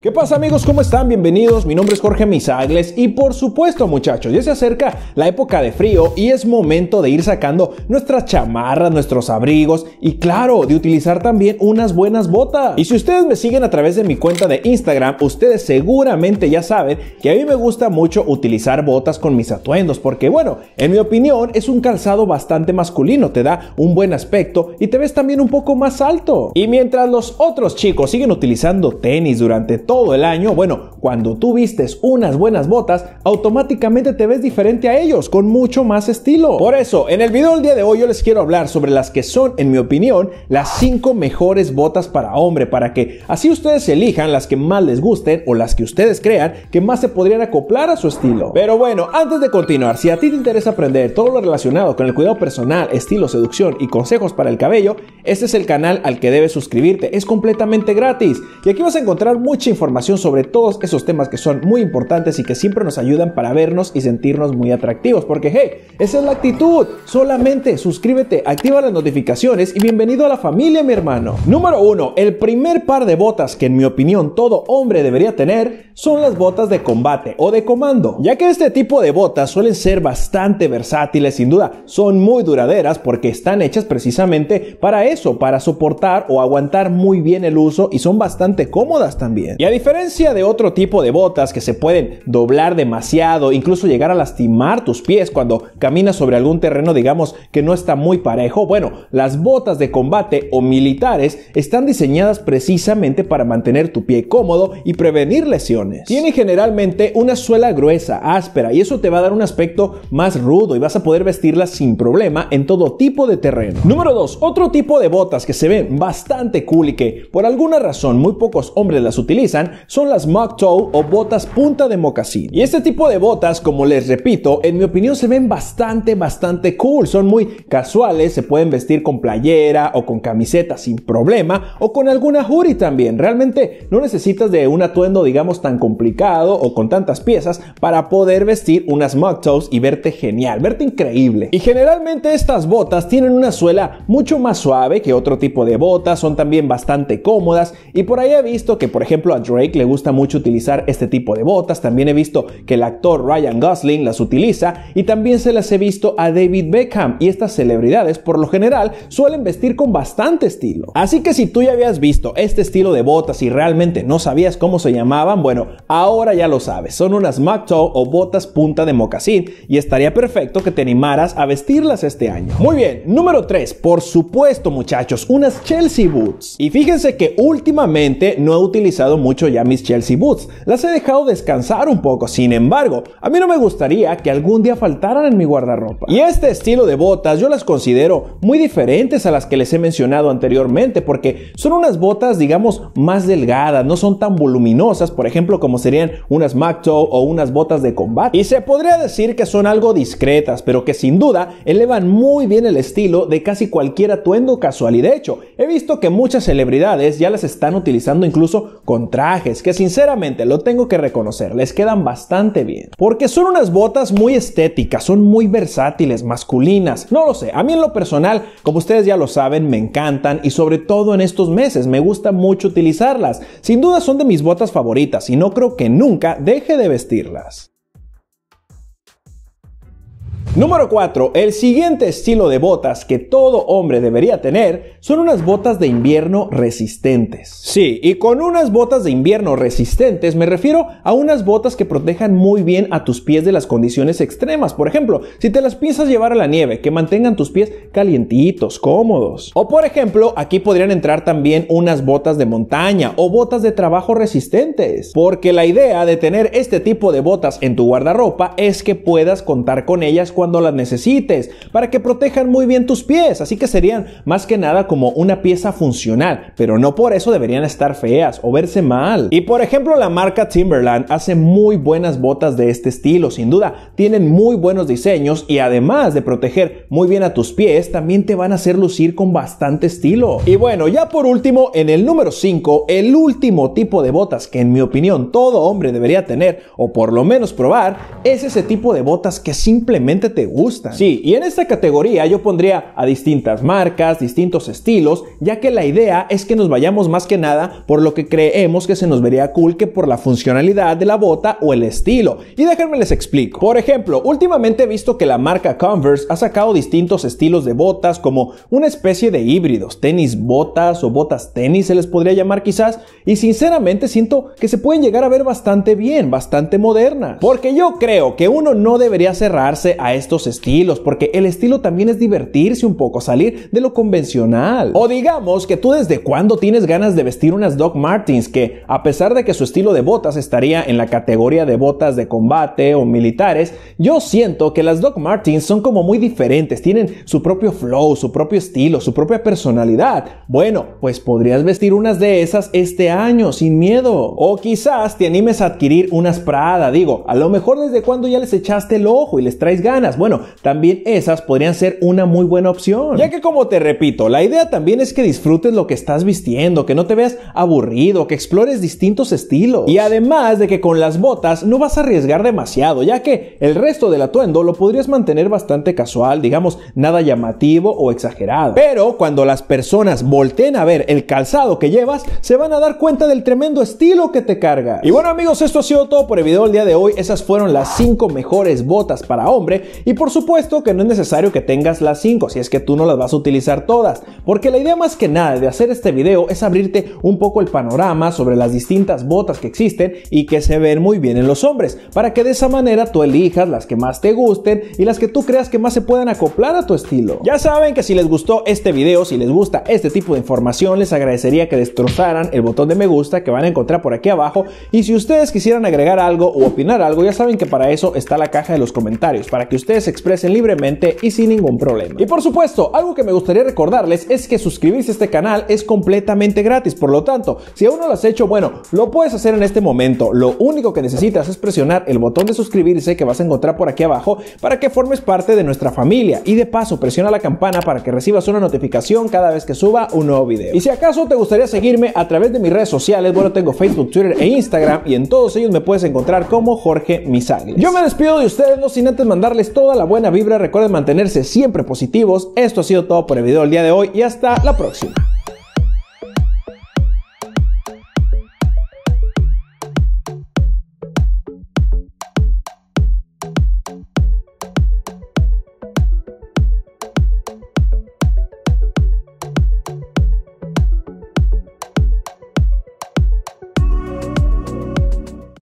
¿Qué pasa amigos? ¿Cómo están? Bienvenidos, mi nombre es Jorge Misagles y por supuesto muchachos, ya se acerca la época de frío y es momento de ir sacando nuestras chamarras, nuestros abrigos y claro, de utilizar también unas buenas botas. Y si ustedes me siguen a través de mi cuenta de Instagram, ustedes seguramente ya saben que a mí me gusta mucho utilizar botas con mis atuendos porque bueno, en mi opinión es un calzado bastante masculino, te da un buen aspecto y te ves también un poco más alto. Y mientras los otros chicos siguen utilizando tenis durante todo el año, bueno, cuando tú vistes unas buenas botas, automáticamente te ves diferente a ellos, con mucho más estilo. Por eso, en el video del día de hoy yo les quiero hablar sobre las que son, en mi opinión, las 5 mejores botas para hombre, para que así ustedes elijan las que más les gusten o las que ustedes crean que más se podrían acoplar a su estilo. Pero bueno, antes de continuar, si a ti te interesa aprender todo lo relacionado con el cuidado personal, estilo, seducción y consejos para el cabello, este es el canal al que debes suscribirte, es completamente gratis. Y aquí vas a encontrar mucha información sobre todos esos temas que son muy importantes y que siempre nos ayudan para vernos y sentirnos muy atractivos. Porque, hey, esa es la actitud. Solamente suscríbete, activa las notificaciones y bienvenido a la familia, mi hermano. Número uno El primer par de botas que en mi opinión todo hombre debería tener son las botas de combate o de comando. Ya que este tipo de botas suelen ser bastante versátiles, sin duda, son muy duraderas porque están hechas precisamente para eso, para soportar o aguantar muy bien el uso y son bastante cómodas también. Y a diferencia de otro tipo tipo de botas que se pueden doblar demasiado, incluso llegar a lastimar tus pies cuando caminas sobre algún terreno, digamos, que no está muy parejo. Bueno, las botas de combate o militares están diseñadas precisamente para mantener tu pie cómodo y prevenir lesiones. Tienen generalmente una suela gruesa, áspera, y eso te va a dar un aspecto más rudo y vas a poder vestirlas sin problema en todo tipo de terreno. Número 2. Otro tipo de botas que se ven bastante cool y que por alguna razón muy pocos hombres las utilizan son las mock o botas punta de mocasín. Y este tipo de botas, como les repito, en mi opinión se ven bastante, bastante cool. Son muy casuales, se pueden vestir con playera o con camiseta sin problema o con alguna hoodie también. Realmente no necesitas de un atuendo, digamos, tan complicado o con tantas piezas para poder vestir unas mug y verte genial, verte increíble. Y generalmente estas botas tienen una suela mucho más suave que otro tipo de botas, son también bastante cómodas y por ahí he visto que, por ejemplo, a Drake le gusta mucho utilizar este tipo de botas, también he visto que el actor Ryan Gosling las utiliza y también se las he visto a David Beckham y estas celebridades por lo general suelen vestir con bastante estilo. Así que si tú ya habías visto este estilo de botas y realmente no sabías cómo se llamaban, bueno, ahora ya lo sabes, son unas mug o botas punta de mocasín y estaría perfecto que te animaras a vestirlas este año. Muy bien, número 3, por supuesto muchachos, unas Chelsea Boots. Y fíjense que últimamente no he utilizado mucho ya mis Chelsea Boots, las he dejado descansar un poco, sin embargo, a mí no me gustaría que algún día faltaran en mi guardarropa. Y este estilo de botas yo las considero muy diferentes a las que les he mencionado anteriormente porque son unas botas digamos más delgadas, no son tan voluminosas, por ejemplo como serían unas MACTOW o unas botas de combate. Y se podría decir que son algo discretas, pero que sin duda elevan muy bien el estilo de casi cualquier atuendo casual. Y de hecho, he visto que muchas celebridades ya las están utilizando incluso con trajes, que sinceramente lo tengo que reconocer, les quedan bastante bien. Porque son unas botas muy estéticas, son muy versátiles, masculinas. No lo sé, a mí en lo personal, como ustedes ya lo saben, me encantan y sobre todo en estos meses me gusta mucho utilizarlas. Sin duda son de mis botas favoritas y no creo que nunca deje de vestirlas. Número 4. El siguiente estilo de botas que todo hombre debería tener son unas botas de invierno resistentes. Sí, y con unas botas de invierno resistentes me refiero a unas botas que protejan muy bien a tus pies de las condiciones extremas. Por ejemplo, si te las piensas llevar a la nieve, que mantengan tus pies calientitos, cómodos. O por ejemplo, aquí podrían entrar también unas botas de montaña o botas de trabajo resistentes. Porque la idea de tener este tipo de botas en tu guardarropa es que puedas contar con ellas cuando cuando las necesites, para que protejan muy bien tus pies, así que serían más que nada como una pieza funcional, pero no por eso deberían estar feas o verse mal. Y por ejemplo, la marca Timberland hace muy buenas botas de este estilo, sin duda, tienen muy buenos diseños y además de proteger muy bien a tus pies, también te van a hacer lucir con bastante estilo. Y bueno, ya por último, en el número 5, el último tipo de botas que en mi opinión todo hombre debería tener, o por lo menos probar, es ese tipo de botas que simplemente te gustan. Sí, y en esta categoría yo pondría a distintas marcas, distintos estilos, ya que la idea es que nos vayamos más que nada por lo que creemos que se nos vería cool que por la funcionalidad de la bota o el estilo. Y déjenme les explico. Por ejemplo, últimamente he visto que la marca Converse ha sacado distintos estilos de botas como una especie de híbridos, tenis botas o botas tenis se les podría llamar quizás, y sinceramente siento que se pueden llegar a ver bastante bien, bastante modernas. Porque yo creo que uno no debería cerrarse a estos estilos, porque el estilo también es divertirse un poco, salir de lo convencional. O digamos que tú desde cuándo tienes ganas de vestir unas Doc Martens que, a pesar de que su estilo de botas estaría en la categoría de botas de combate o militares, yo siento que las Doc Martens son como muy diferentes, tienen su propio flow, su propio estilo, su propia personalidad. Bueno, pues podrías vestir unas de esas este año sin miedo. O quizás te animes a adquirir unas Prada, digo, a lo mejor desde cuando ya les echaste el ojo y les traes ganas bueno, también esas podrían ser una muy buena opción. Ya que como te repito, la idea también es que disfrutes lo que estás vistiendo, que no te veas aburrido, que explores distintos estilos. Y además de que con las botas no vas a arriesgar demasiado, ya que el resto del atuendo lo podrías mantener bastante casual, digamos, nada llamativo o exagerado. Pero cuando las personas volteen a ver el calzado que llevas, se van a dar cuenta del tremendo estilo que te carga. Y bueno amigos, esto ha sido todo por el video del día de hoy. Esas fueron las 5 mejores botas para hombre. Y por supuesto que no es necesario que tengas las 5 si es que tú no las vas a utilizar todas, porque la idea más que nada de hacer este video es abrirte un poco el panorama sobre las distintas botas que existen y que se ven muy bien en los hombres, para que de esa manera tú elijas las que más te gusten y las que tú creas que más se puedan acoplar a tu estilo. Ya saben que si les gustó este video, si les gusta este tipo de información, les agradecería que destrozaran el botón de me gusta que van a encontrar por aquí abajo y si ustedes quisieran agregar algo o opinar algo, ya saben que para eso está la caja de los comentarios, para que ustedes expresen libremente y sin ningún problema. Y por supuesto, algo que me gustaría recordarles es que suscribirse a este canal es completamente gratis, por lo tanto, si aún no lo has hecho, bueno, lo puedes hacer en este momento. Lo único que necesitas es presionar el botón de suscribirse que vas a encontrar por aquí abajo para que formes parte de nuestra familia y de paso presiona la campana para que recibas una notificación cada vez que suba un nuevo video. Y si acaso te gustaría seguirme a través de mis redes sociales, bueno, tengo Facebook, Twitter e Instagram y en todos ellos me puedes encontrar como Jorge Misagles. Yo me despido de ustedes, no sin antes mandarles toda la buena vibra, recuerden mantenerse siempre positivos. Esto ha sido todo por el video del día de hoy y hasta la próxima.